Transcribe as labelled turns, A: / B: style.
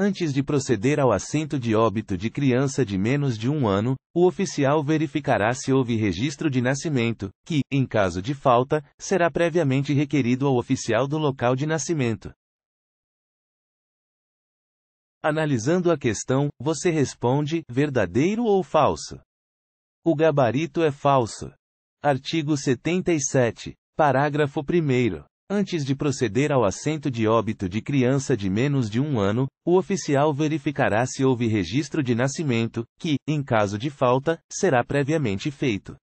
A: Antes de proceder ao assento de óbito de criança de menos de um ano, o oficial verificará se houve registro de nascimento, que, em caso de falta, será previamente requerido ao oficial do local de nascimento. Analisando a questão, você responde: verdadeiro ou falso? O gabarito é falso. Artigo 77, parágrafo 1. Antes de proceder ao assento de óbito de criança de menos de um ano, o oficial verificará se houve registro de nascimento, que, em caso de falta, será previamente feito.